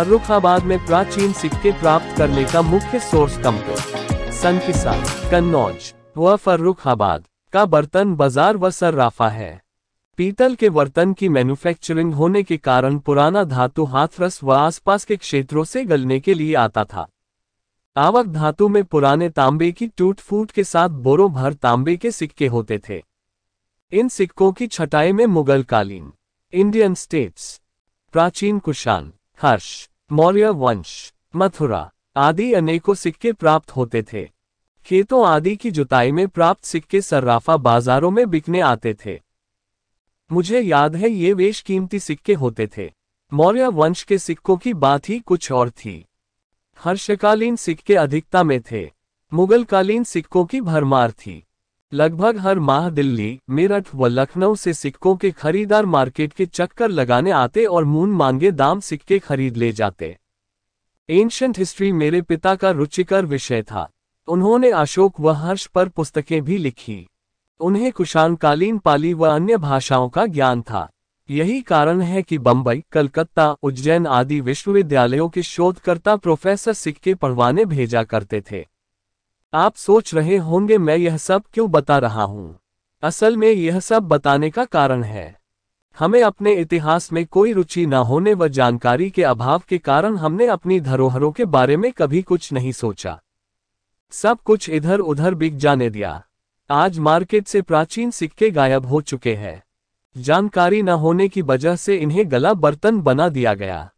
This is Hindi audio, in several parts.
फर्रुखाबाद में प्राचीन सिक्के प्राप्त करने का मुख्य सोर्स कमतो संकिसा कन्नौज व फर्रुखाबाद का बर्तन बाजार व सर्राफा है पीतल के बर्तन की मैन्युफैक्चरिंग होने के कारण पुराना धातु हाथरस व आसपास के क्षेत्रों से गलने के लिए आता था आवक धातु में पुराने तांबे की टूट फूट के साथ बोरों भर तांबे के सिक्के होते थे इन सिक्कों की छटाई में मुगल कालीन इंडियन स्टेट्स प्राचीन कुशान हर्ष मौर्य वंश मथुरा आदि अनेकों सिक्के प्राप्त होते थे खेतों आदि की जुताई में प्राप्त सिक्के सर्राफा बाजारों में बिकने आते थे मुझे याद है ये वेश कीमती सिक्के होते थे मौर्य वंश के सिक्कों की बात ही कुछ और थी हर्षकालीन सिक्के अधिकता में थे मुगलकालीन सिक्कों की भरमार थी लगभग हर माह दिल्ली मेरठ व लखनऊ से सिक्कों के खरीदार मार्केट के चक्कर लगाने आते और मून मांगे दाम सिक्के खरीद ले जाते एंशंट हिस्ट्री मेरे पिता का रुचिकर विषय था उन्होंने अशोक व हर्ष पर पुस्तकें भी लिखी उन्हें कुशानकालीन पाली व अन्य भाषाओं का ज्ञान था यही कारण है कि बम्बई कलकत्ता उज्जैन आदि विश्वविद्यालयों के शोधकर्ता प्रोफेसर सिक्के पढ़वाने भेजा करते थे आप सोच रहे होंगे मैं यह सब क्यों बता रहा हूं असल में यह सब बताने का कारण है हमें अपने इतिहास में कोई रुचि न होने व जानकारी के अभाव के कारण हमने अपनी धरोहरों के बारे में कभी कुछ नहीं सोचा सब कुछ इधर उधर बिक जाने दिया आज मार्केट से प्राचीन सिक्के गायब हो चुके हैं जानकारी न होने की वजह से इन्हें गला बर्तन बना दिया गया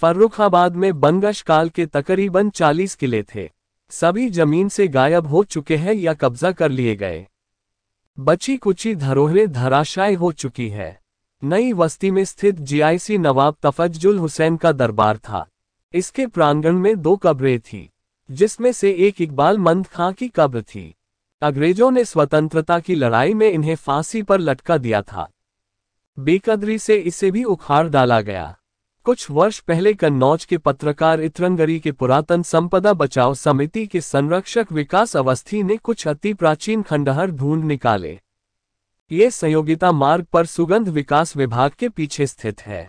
फर्रुखाबाद में बंगश काल के तकरीबन 40 किले थे सभी जमीन से गायब हो चुके हैं या कब्जा कर लिए गए बची कुची धरोहरें धराशाय हो चुकी है नई वस्ती में स्थित जीआईसी नवाब तफजुल हुसैन का दरबार था इसके प्रांगण में दो कब्रें थीं जिसमें से एक इकबाल मंद खां की कब्र थी अंग्रेजों ने स्वतंत्रता की लड़ाई में इन्हें फांसी पर लटका दिया था बेकदरी से इसे भी उखाड़ डाला गया कुछ वर्ष पहले कन्नौज के पत्रकार इतरंगरी के पुरातन संपदा बचाव समिति के संरक्षक विकास अवस्थी ने कुछ अति प्राचीन खंडहर ढूंढ निकाले ये संयोगिता मार्ग पर सुगंध विकास विभाग के पीछे स्थित है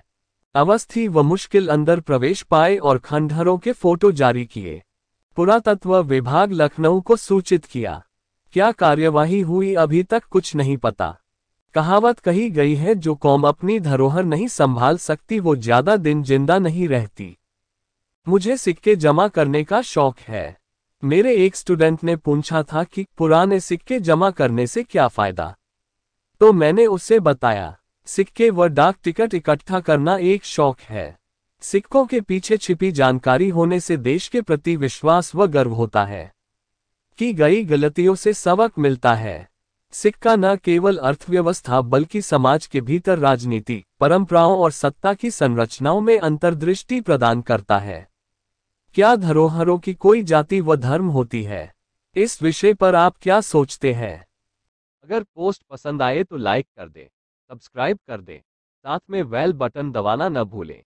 अवस्थी व मुश्किल अंदर प्रवेश पाए और खंडहरों के फोटो जारी किए पुरातत्व विभाग लखनऊ को सूचित किया क्या कार्यवाही हुई अभी तक कुछ नहीं पता कहावत कही गई है जो कौम अपनी धरोहर नहीं संभाल सकती वो ज्यादा दिन जिंदा नहीं रहती मुझे सिक्के जमा करने का शौक है मेरे एक स्टूडेंट ने पूछा था कि पुराने सिक्के जमा करने से क्या फायदा तो मैंने उसे बताया सिक्के व डाक टिकट इकट्ठा करना एक शौक है सिक्कों के पीछे छिपी जानकारी होने से देश के प्रति विश्वास व गर्व होता है की गई गलतियों से सबक मिलता है सिक्का न केवल अर्थव्यवस्था बल्कि समाज के भीतर राजनीति परंपराओं और सत्ता की संरचनाओं में अंतर्दृष्टि प्रदान करता है क्या धरोहरों की कोई जाति व धर्म होती है इस विषय पर आप क्या सोचते हैं अगर पोस्ट पसंद आए तो लाइक कर दें सब्सक्राइब कर दें साथ में वेल बटन दबाना न भूलें